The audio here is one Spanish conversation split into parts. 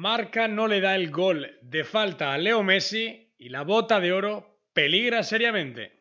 Marca no le da el gol de falta a Leo Messi y la bota de oro peligra seriamente.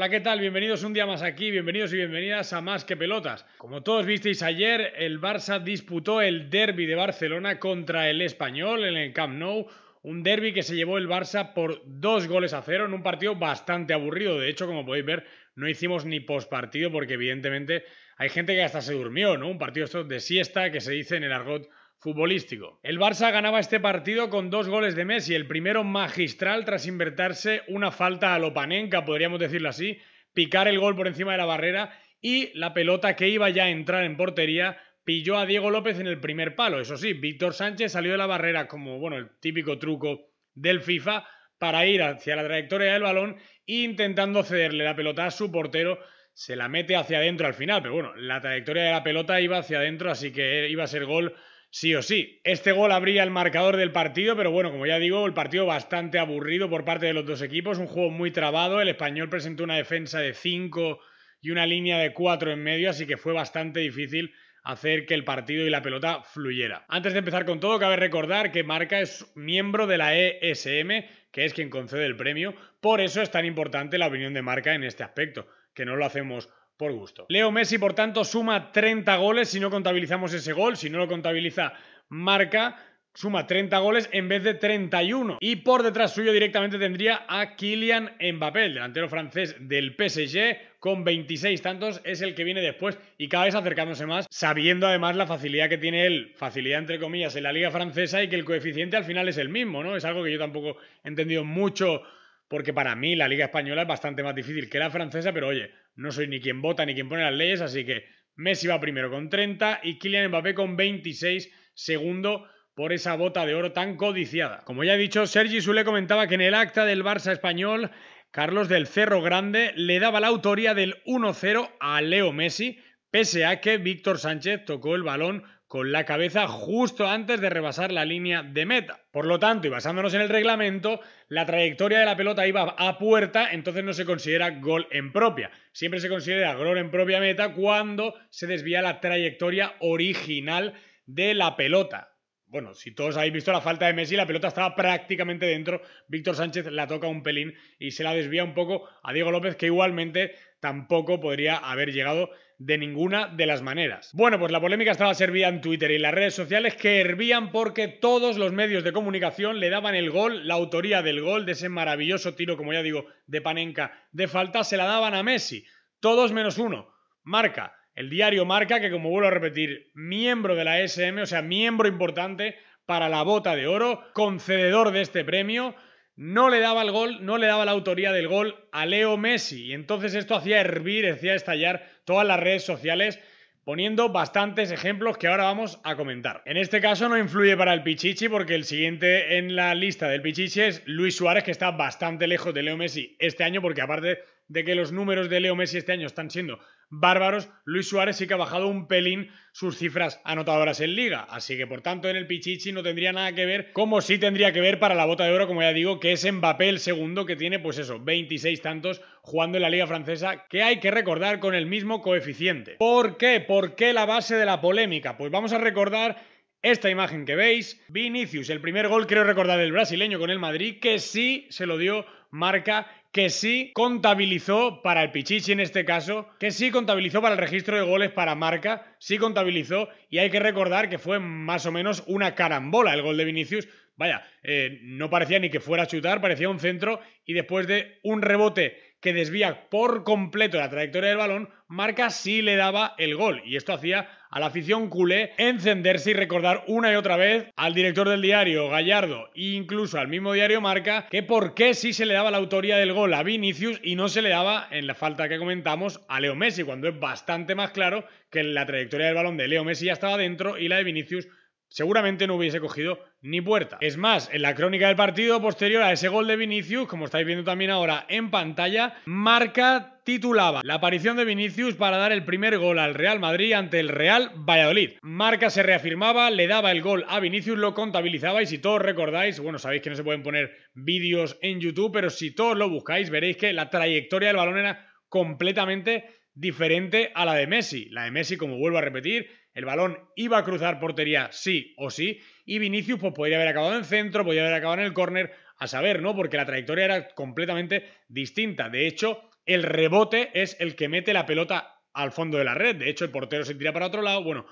Hola, ¿qué tal? Bienvenidos un día más aquí, bienvenidos y bienvenidas a Más que Pelotas. Como todos visteis ayer, el Barça disputó el derby de Barcelona contra el Español en el Camp Nou. Un derby que se llevó el Barça por dos goles a cero en un partido bastante aburrido. De hecho, como podéis ver, no hicimos ni postpartido porque, evidentemente, hay gente que hasta se durmió, ¿no? Un partido de siesta que se dice en el argot futbolístico. El Barça ganaba este partido con dos goles de Messi, el primero magistral tras invertirse una falta a Lopanenka, podríamos decirlo así, picar el gol por encima de la barrera y la pelota que iba ya a entrar en portería pilló a Diego López en el primer palo. Eso sí, Víctor Sánchez salió de la barrera como bueno, el típico truco del FIFA para ir hacia la trayectoria del balón e intentando cederle la pelota a su portero se la mete hacia adentro al final, pero bueno, la trayectoria de la pelota iba hacia adentro, así que iba a ser gol sí o sí. Este gol abría el marcador del partido, pero bueno, como ya digo, el partido bastante aburrido por parte de los dos equipos, un juego muy trabado, el español presentó una defensa de 5 y una línea de 4 en medio, así que fue bastante difícil hacer que el partido y la pelota fluyera. Antes de empezar con todo, cabe recordar que Marca es miembro de la ESM, que es quien concede el premio, por eso es tan importante la opinión de Marca en este aspecto, que no lo hacemos por gusto. Leo Messi, por tanto, suma 30 goles si no contabilizamos ese gol, si no lo contabiliza Marca, suma 30 goles en vez de 31. Y por detrás suyo directamente tendría a Kylian Mbappé, delantero francés del PSG, con 26 tantos, es el que viene después y cada vez acercándose más, sabiendo además la facilidad que tiene él, facilidad entre comillas, en la liga francesa y que el coeficiente al final es el mismo, ¿no? Es algo que yo tampoco he entendido mucho porque para mí la liga española es bastante más difícil que la francesa, pero oye, no soy ni quien vota ni quien pone las leyes, así que Messi va primero con 30 y Kylian Mbappé con 26 segundo por esa bota de oro tan codiciada. Como ya he dicho, Sergi Sule comentaba que en el acta del Barça español, Carlos del Cerro Grande le daba la autoría del 1-0 a Leo Messi, pese a que Víctor Sánchez tocó el balón con la cabeza justo antes de rebasar la línea de meta. Por lo tanto, y basándonos en el reglamento, la trayectoria de la pelota iba a puerta, entonces no se considera gol en propia. Siempre se considera gol en propia meta cuando se desvía la trayectoria original de la pelota. Bueno, si todos habéis visto la falta de Messi, la pelota estaba prácticamente dentro. Víctor Sánchez la toca un pelín y se la desvía un poco a Diego López, que igualmente tampoco podría haber llegado de ninguna de las maneras. Bueno, pues la polémica estaba servida en Twitter y en las redes sociales que hervían porque todos los medios de comunicación le daban el gol, la autoría del gol, de ese maravilloso tiro, como ya digo, de Panenka de falta, se la daban a Messi. Todos menos uno. Marca. El diario Marca, que como vuelvo a repetir, miembro de la SM, o sea, miembro importante para la bota de oro, concededor de este premio, no le daba el gol, no le daba la autoría del gol a Leo Messi. Y entonces esto hacía hervir, hacía estallar todas las redes sociales, poniendo bastantes ejemplos que ahora vamos a comentar. En este caso no influye para el Pichichi, porque el siguiente en la lista del Pichichi es Luis Suárez, que está bastante lejos de Leo Messi este año, porque aparte de que los números de Leo Messi este año están siendo bárbaros, Luis Suárez sí que ha bajado un pelín sus cifras anotadoras en liga. Así que por tanto en el Pichichi no tendría nada que ver, como sí tendría que ver para la bota de oro, como ya digo, que es Mbappé el segundo que tiene pues eso, 26 tantos jugando en la liga francesa, que hay que recordar con el mismo coeficiente. ¿Por qué? ¿Por qué la base de la polémica? Pues vamos a recordar esta imagen que veis, Vinicius, el primer gol creo recordar del brasileño con el Madrid, que sí se lo dio marca que sí contabilizó para el Pichichi en este caso, que sí contabilizó para el registro de goles para marca, sí contabilizó y hay que recordar que fue más o menos una carambola el gol de Vinicius. Vaya, eh, no parecía ni que fuera a chutar, parecía un centro y después de un rebote que desvía por completo la trayectoria del balón, Marca sí le daba el gol y esto hacía a la afición culé encenderse y recordar una y otra vez al director del diario, Gallardo, e incluso al mismo diario Marca, que por qué sí se le daba la autoría del gol a Vinicius y no se le daba, en la falta que comentamos, a Leo Messi, cuando es bastante más claro que la trayectoria del balón de Leo Messi ya estaba dentro y la de Vinicius seguramente no hubiese cogido ni puerta. Es más, en la crónica del partido posterior a ese gol de Vinicius, como estáis viendo también ahora en pantalla, Marca titulaba la aparición de Vinicius para dar el primer gol al Real Madrid ante el Real Valladolid. Marca se reafirmaba, le daba el gol a Vinicius, lo contabilizaba y si todos recordáis, bueno, sabéis que no se pueden poner vídeos en YouTube, pero si todos lo buscáis veréis que la trayectoria del balón era completamente diferente a la de Messi. La de Messi, como vuelvo a repetir, el balón iba a cruzar portería sí o sí y Vinicius pues, podría haber acabado en centro, podría haber acabado en el córner, a saber, ¿no? Porque la trayectoria era completamente distinta. De hecho, el rebote es el que mete la pelota al fondo de la red. De hecho, el portero se tira para otro lado. Bueno,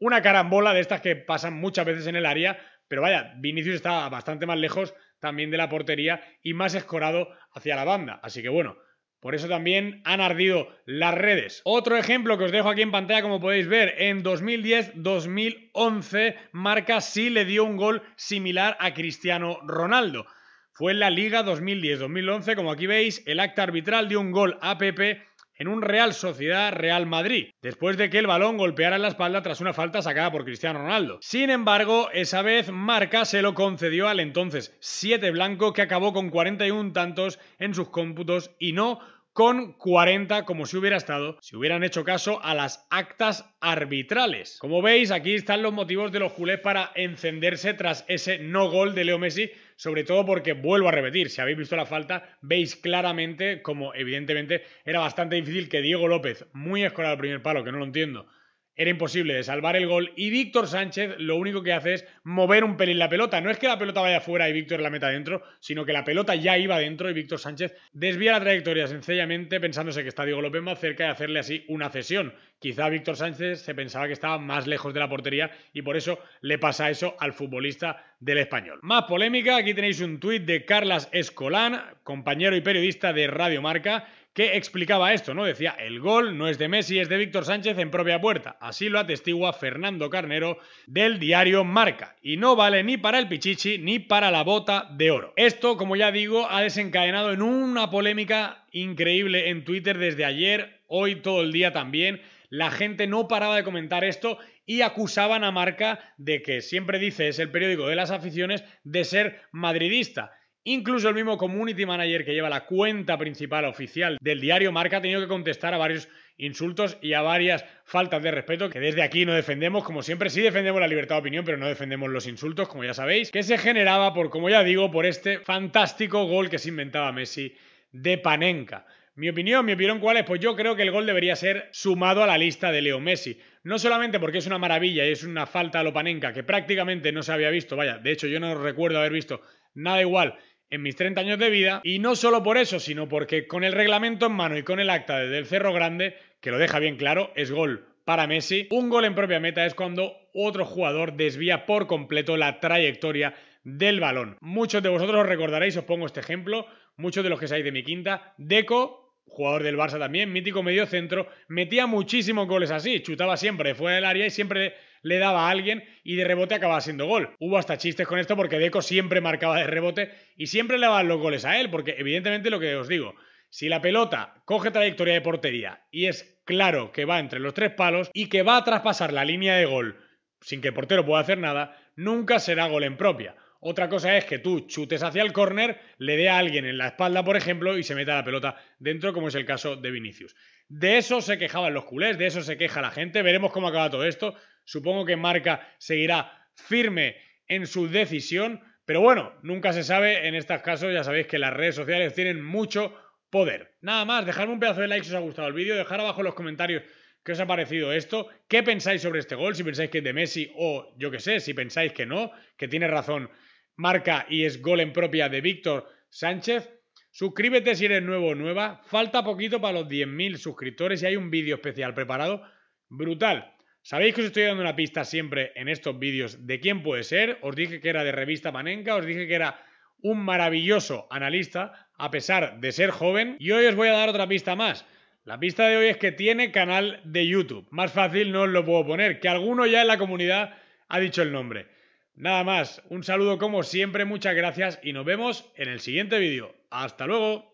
una carambola de estas que pasan muchas veces en el área, pero vaya, Vinicius estaba bastante más lejos también de la portería y más escorado hacia la banda. Así que bueno, por eso también han ardido las redes. Otro ejemplo que os dejo aquí en pantalla, como podéis ver, en 2010-2011, Marca sí le dio un gol similar a Cristiano Ronaldo. Fue en la Liga 2010-2011, como aquí veis, el acta arbitral dio un gol a Pepe en un Real Sociedad Real Madrid, después de que el balón golpeara en la espalda tras una falta sacada por Cristiano Ronaldo. Sin embargo, esa vez Marca se lo concedió al entonces 7 blanco que acabó con 41 tantos en sus cómputos y no con 40 como si hubiera estado si hubieran hecho caso a las actas arbitrales. Como veis, aquí están los motivos de los culés para encenderse tras ese no gol de Leo Messi, sobre todo porque, vuelvo a repetir, si habéis visto la falta, veis claramente como evidentemente era bastante difícil que Diego López, muy escolar al primer palo, que no lo entiendo, era imposible de salvar el gol y Víctor Sánchez lo único que hace es mover un pelín la pelota. No es que la pelota vaya fuera y Víctor la meta adentro, sino que la pelota ya iba dentro y Víctor Sánchez desvía la trayectoria sencillamente pensándose que está Diego López más cerca de hacerle así una cesión. Quizá Víctor Sánchez se pensaba que estaba más lejos de la portería y por eso le pasa eso al futbolista del español. Más polémica, aquí tenéis un tuit de Carlas Escolán, compañero y periodista de Radio Marca, que explicaba esto, ¿no? Decía, el gol no es de Messi, es de Víctor Sánchez en propia puerta. Así lo atestigua Fernando Carnero del diario Marca. Y no vale ni para el Pichichi ni para la bota de oro. Esto, como ya digo, ha desencadenado en una polémica increíble en Twitter desde ayer, hoy todo el día también. La gente no paraba de comentar esto y acusaban a Marca de que siempre dice, es el periódico de las aficiones, de ser madridista. Incluso el mismo community manager que lleva la cuenta principal oficial del diario Marca ha tenido que contestar a varios insultos y a varias faltas de respeto que desde aquí no defendemos. Como siempre, sí defendemos la libertad de opinión, pero no defendemos los insultos, como ya sabéis, que se generaba por, como ya digo, por este fantástico gol que se inventaba Messi de Panenka. Mi opinión, mi opinión cuál es, pues yo creo que el gol debería ser sumado a la lista de Leo Messi. No solamente porque es una maravilla y es una falta a lo Panenka que prácticamente no se había visto, vaya, de hecho yo no recuerdo haber visto nada igual en mis 30 años de vida. Y no solo por eso, sino porque con el reglamento en mano y con el acta del Cerro Grande, que lo deja bien claro, es gol para Messi. Un gol en propia meta es cuando otro jugador desvía por completo la trayectoria del balón. Muchos de vosotros os recordaréis, os pongo este ejemplo, muchos de los que sabéis de mi quinta, Deco, jugador del Barça también, mítico medio centro, metía muchísimos goles así, chutaba siempre fuera del área y siempre le daba a alguien y de rebote acababa siendo gol. Hubo hasta chistes con esto porque Deco siempre marcaba de rebote y siempre le daban los goles a él, porque evidentemente lo que os digo, si la pelota coge trayectoria de portería y es claro que va entre los tres palos y que va a traspasar la línea de gol sin que el portero pueda hacer nada, nunca será gol en propia. Otra cosa es que tú chutes hacia el córner, le dé a alguien en la espalda, por ejemplo, y se meta la pelota dentro, como es el caso de Vinicius. De eso se quejaban los culés, de eso se queja la gente. Veremos cómo acaba todo esto. Supongo que Marca seguirá firme en su decisión, pero bueno, nunca se sabe en estos casos, ya sabéis que las redes sociales tienen mucho poder. Nada más, dejadme un pedazo de like si os ha gustado el vídeo, dejar abajo en los comentarios qué os ha parecido esto, qué pensáis sobre este gol, si pensáis que es de Messi o yo qué sé, si pensáis que no, que tiene razón Marca y es gol en propia de Víctor Sánchez. Suscríbete si eres nuevo o nueva. Falta poquito para los 10.000 suscriptores y hay un vídeo especial preparado brutal Sabéis que os estoy dando una pista siempre en estos vídeos de quién puede ser. Os dije que era de revista Manenca, os dije que era un maravilloso analista a pesar de ser joven. Y hoy os voy a dar otra pista más. La pista de hoy es que tiene canal de YouTube. Más fácil no os lo puedo poner, que alguno ya en la comunidad ha dicho el nombre. Nada más, un saludo como siempre, muchas gracias y nos vemos en el siguiente vídeo. Hasta luego.